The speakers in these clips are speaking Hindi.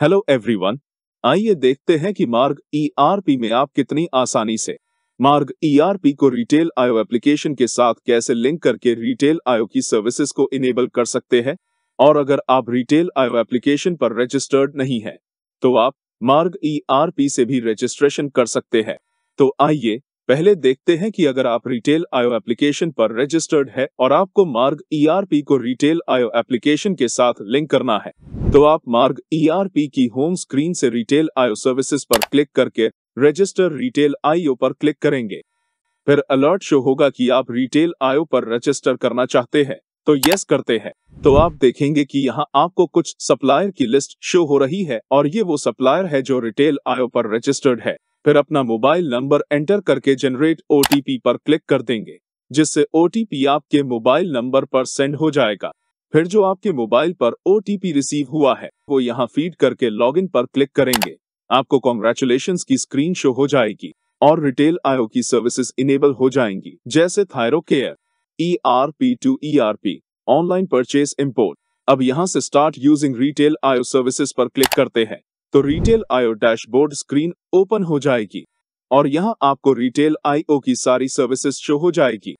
हेलो एवरीवन आइए देखते हैं कि मार्ग ईआरपी e में आप कितनी आसानी से मार्ग ईआरपी e को रिटेल आयो एप्लीकेशन के साथ कैसे लिंक करके रिटेल आयो की सर्विसेज को इनेबल कर सकते हैं और अगर आप रिटेल आयो एप्लीकेशन पर रजिस्टर्ड नहीं है तो आप मार्ग ईआरपी e से भी रजिस्ट्रेशन कर सकते हैं तो आइए पहले देखते हैं कि अगर आप रिटेल आयो एप्लीकेशन पर रजिस्टर्ड है और आपको मार्ग ईआरपी e को रिटेल आयो एप्लीकेशन के साथ लिंक करना है तो आप मार्ग ईआरपी e की होम स्क्रीन से रिटेल आयो सर्विसेज पर क्लिक करके रजिस्टर रिटेल आईओ पर क्लिक करेंगे फिर अलर्ट शो होगा कि आप रिटेल आयो पर रजिस्टर करना चाहते हैं तो यस करते हैं तो आप देखेंगे कि यहाँ आपको कुछ सप्लायर की लिस्ट शो हो रही है और ये वो सप्लायर है जो रिटेल आयो पर रजिस्टर्ड है फिर अपना मोबाइल नंबर एंटर करके जनरेट ओटीपी पर क्लिक कर देंगे जिससे ओटीपी आपके मोबाइल नंबर पर सेंड हो जाएगा फिर जो आपके मोबाइल पर ओटीपी रिसीव हुआ है वो यहाँ फीड करके लॉगिन पर क्लिक करेंगे आपको कॉन्ग्रेचुलेशन की स्क्रीन शो हो जाएगी और रिटेल आयो की सर्विसेज इनेबल हो जाएंगी जैसे Thyrocare E R P to E R P online purchase import अब यहाँ से start using retail IO services पर क्लिक करते हैं तो retail IO dashboard screen open हो जाएगी और यहाँ आपको रिटेल आईओ की सारी सर्विसेज शो हो जाएगी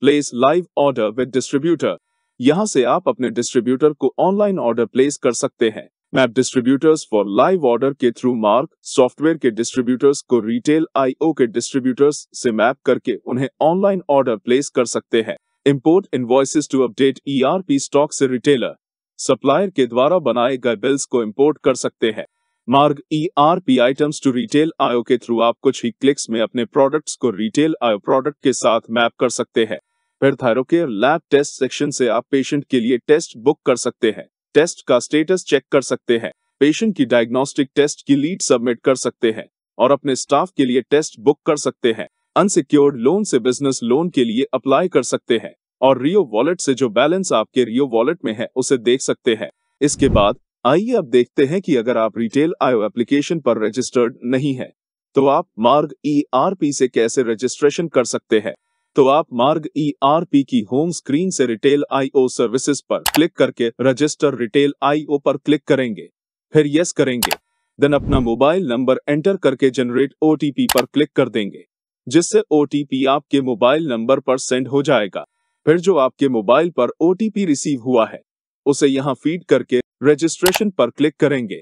place live order with distributor यहाँ से आप अपने डिस्ट्रीब्यूटर को ऑनलाइन ऑर्डर प्लेस कर सकते हैं map distributors for live order के थ्रू मार्क सॉफ्टवेयर के डिस्ट्रीब्यूटर्स को रिटेल आईओ के डिस्ट्रीब्यूटर्स से मैप करके उन्हें ऑनलाइन ऑर्डर प्लेस कर सकते हैं import invoices to update P stock से रिटेलर सप्लायर के द्वारा बनाए गए बिल्स को इम्पोर्ट कर सकते हैं Marg E R P items to retail IO के थ्रू आप कुछ ही क्लिक्स में अपने प्रोडक्ट्स को रिटेल आयो प्रोडक्ट के साथ मैप कर सकते हैं फिर थायरोकेयर लैब टेस्ट सेक्शन से आप पेशेंट के लिए टेस्ट बुक कर सकते हैं टेस्ट का स्टेटस चेक कर सकते हैं पेशेंट की डायग्नोस्टिक टेस्ट की लीड सबमिट कर सकते हैं और अपने स्टाफ के लिए टेस्ट बुक कर सकते हैं अनसिक्योर्ड लोन से बिजनेस लोन के लिए अप्लाई कर सकते हैं और रियो वॉलेट से जो बैलेंस आपके रियो वॉलेट में है उसे देख सकते हैं इसके बाद आइए अब देखते हैं कि अगर आप रिटेल आयो एप्लीकेशन पर रजिस्टर्ड नहीं है तो आप मार्ग ई e से कैसे रजिस्ट्रेशन कर सकते हैं तो आप मार्ग ई e की होम स्क्रीन से रिटेल आईओ सर्विसेज पर क्लिक करके रजिस्टर रिटेल आईओ पर क्लिक करेंगे फिर यस करेंगे देन अपना मोबाइल नंबर एंटर करके जनरेट ओ पर क्लिक कर देंगे जिससे ओ आपके मोबाइल नंबर पर सेंड हो जाएगा फिर जो आपके मोबाइल पर ओ रिसीव हुआ है उसे यहाँ फीड करके रजिस्ट्रेशन पर क्लिक करेंगे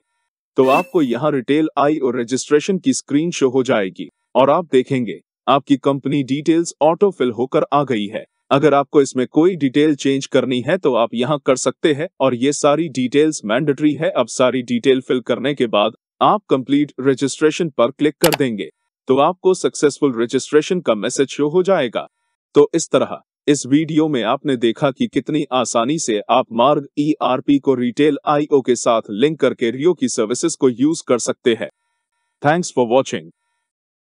तो आपको यहाँ रिटेल आई और रजिस्ट्रेशन की स्क्रीन शो हो जाएगी और आप देखेंगे आपकी कंपनी डिटेल्स ऑटो फिल होकर आ गई है अगर आपको इसमें कोई डिटेल चेंज करनी है तो आप यहाँ कर सकते हैं और ये सारी डिटेल्स मैंडेटरी है अब सारी डिटेल फिल करने के बाद आप कंप्लीट रजिस्ट्रेशन पर क्लिक कर देंगे तो आपको सक्सेसफुल रजिस्ट्रेशन का मैसेज शो हो जाएगा तो इस तरह इस वीडियो में आपने देखा कि कितनी आसानी से आप मार्ग ईआरपी e को रिटेल आईओ के साथ लिंक करके रियो की सर्विसेज को यूज कर सकते हैं थैंक्स फॉर वॉचिंग